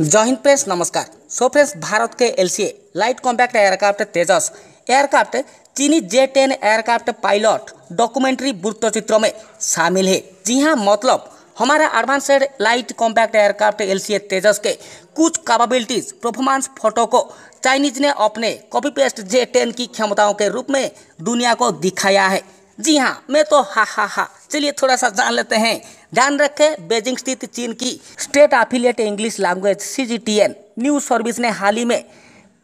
जय हिंद फ्रेंड्स नमस्कार सो फ्रेंड्स भारत के LCA light compact aircraft Tejas aircraft चीनी J ten aircraft pilot documentary वृत्तचित्र में शामिल है जी हाँ मतलब हमारा advanced light compact aircraft LCA Tejas के कुछ कैपेबिलिटीज परफॉर्मेंस फोटो को चाइनीज ने अपने कॉपी पेस्ट जे टेन की क्षमताओं के रूप में दुनिया को दिखाया है जी हाँ मैं तो हा हा हा चलिए थोड़ा सा जान लेते हैं ध्यान रखें बेजिंग स्थित चीन की state affiliate English language C news service ने हाल ही में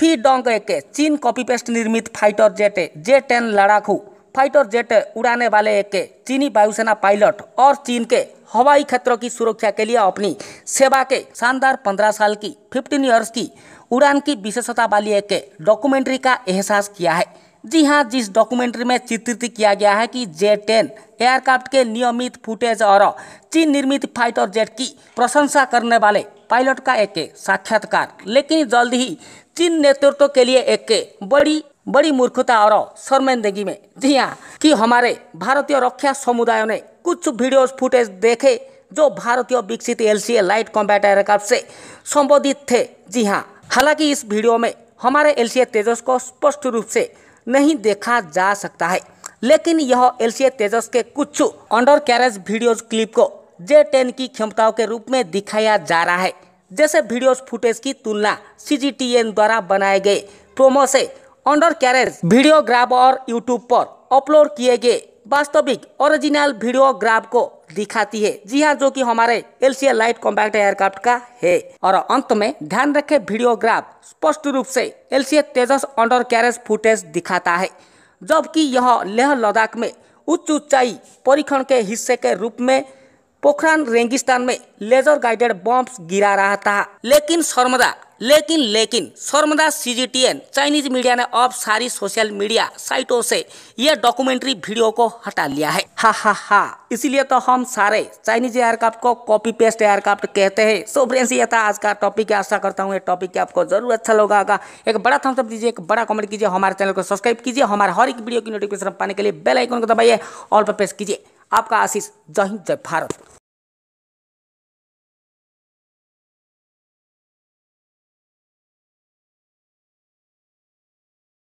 फी डोंग के चीन कॉपी पेस्ट निर्मित फाइटर जेट जे टेन लड़ाकू फाइटर जेट उड़ाने वाले एक चीनी वायुसेना पायलट और चीन के हवाई क्षेत्रों की सुरक्षा के लिए अपनी सेवा के शानदार 15 साल की 15 इयर्स की उड़ान की विशेषता वाली एक डॉक्यूमेंट्री का एहसास किया है जी हाँ जिस डॉक्यूमेंट्री में चित्रित किया गया है कि जे टेन एयरक्राफ्ट के नियमित फुटेज और चीन निर्मित फाइटर जेट की प्रशंसा करने वाले पायलट का एक साक्षात्कार लेकिन जल्द ही चीन नेतृत्व के लिए एक बड़ी बड़ी मूर्खता और शर्मिंदगी में जी हाँ कि हमारे भारतीय रक्षा समुदाय ने कुछ वीडियो फुटेज देखे जो भारतीय विकसित एल लाइट कॉम्बैट एयरक्राफ्ट से संबोधित थे जी हाँ हालांकि इस वीडियो में हमारे एल सी तेजस को स्पष्ट रूप से नहीं देखा जा सकता है लेकिन यह एल तेजस के कुछ अंडर कैरेज वीडियोज क्लिप को जे टेन की क्षमताओं के रूप में दिखाया जा रहा है जैसे वीडियोज फुटेज की तुलना सी द्वारा बनाए गए प्रोमो से अंडर कैरेज वीडियोग्राफ और यूट्यूब पर अपलोड किए गए वास्तविक ओरिजिनल वीडियोग्राफ को दिखाती है जी हाँ जो कि हमारे एलसीएल लाइट कॉम्पैक्ट एयरक्राफ्ट का है और अंत में ध्यान रखें वीडियोग्राफ स्पष्ट रूप से LCA Tejas undercarriage footage दिखाता है जबकि यह लेह लद्दाख में उच्च ऊंचाई परीक्षण के हिस्से के रूप में पोखरान रेंगिस्तान में लेजर गाइडेड बॉम्ब गिरा रहा था लेकिन शर्मदा लेकिन लेकिन शर्मदास सीजीटीएन चाइनीज मीडिया ने अब सारी सोशल मीडिया साइटों से ये डॉक्यूमेंट्री वीडियो को हटा लिया है हा हा हा इसीलिए तो हम सारे चाइनीज एयरक्राफ्ट को कॉपी पेस्ट एयरक्राफ्ट कहते हैं सो फ्रेंड्स ये था आज का टॉपिक आशा करता हूँ ये टॉपिक आपको जरूर अच्छा लगा एक बड़ा थम्सअप दीजिए एक बड़ा कॉमेंट कीजिए हमारे चैनल को सब्सक्राइब कीजिए हमारे हर एक वीडियो की नोटिफिकेशन पाने के लिए बेल को दबाइए ऑल पर प्रेस कीजिए आपका आशीष जय हिंद जय भारत